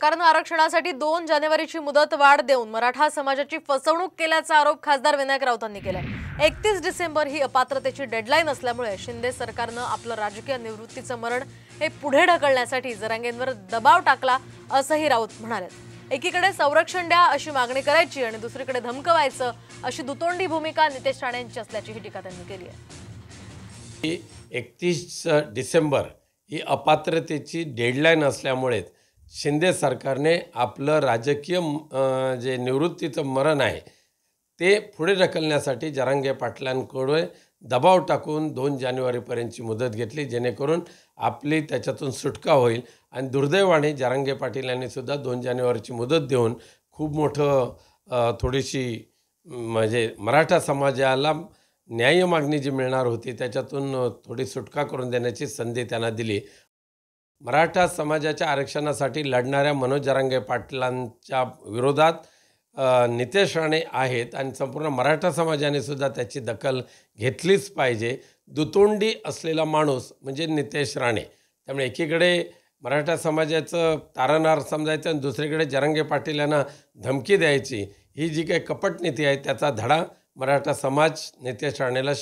सरकारनं आरक्षणासाठी दोन जानेवारीची मुदत वाढ देऊन मराठा समाजाची फसवणूक केल्याचा आरोप खासदार विनायक राऊतांनी केलाय एकतीस डिसेंबर ही अपात्रतेची डेडलाईन असल्यामुळे शिंदे सरकारनं आपलं राजकीय निवृत्तीचं मरण हे पुढे ढकलण्यासाठी जरांगेंवर दबाव टाकला असंही राऊत म्हणाले एकीकडे संरक्षण द्या अशी मागणी करायची आणि दुसरीकडे धमकवायचं अशी दुतोंडी भूमिका नितेश राणे यांची असल्याची टीका त्यांनी केली आहे एकतीस डिसेंबर ही अपात्रतेची डेडलाईन असल्यामुळे शिंदे सरकारने आपलं राजकीय जे निवृत्तीचं मरण आहे ते पुढे ढकलण्यासाठी जरांगे पाटलांकडे दबाव टाकून दोन जानेवारीपर्यंतची मुदत घेतली जेणेकरून आपली त्याच्यातून सुटका होईल आणि दुर्दैवाने जरांगे पाटील सुद्धा दोन जानेवारीची मुदत देऊन खूप मोठं थोडीशी म्हणजे मराठा समाजाला न्याय मागणी जी मिळणार होती त्याच्यातून थोडी सुटका करून देण्याची संधी त्यांना दिली मराठा समाजाच्या आरक्षणासाठी लढणाऱ्या मनोज जरांगे पाटलांच्या विरोधात नितेश राणे आहेत आणि संपूर्ण मराठा समाजाने सुद्धा त्याची दखल घेतलीच पाहिजे दुतोंडी असलेला माणूस म्हणजे नितेश राणे त्यामुळे एकीकडे मराठा समाजाचं तारणार समजायचं आणि दुसरीकडे जरांगे पाटील यांना धमकी द्यायची ही जी काही कपटनीती आहे त्याचा धडा मराठा समाज नितेश राणेला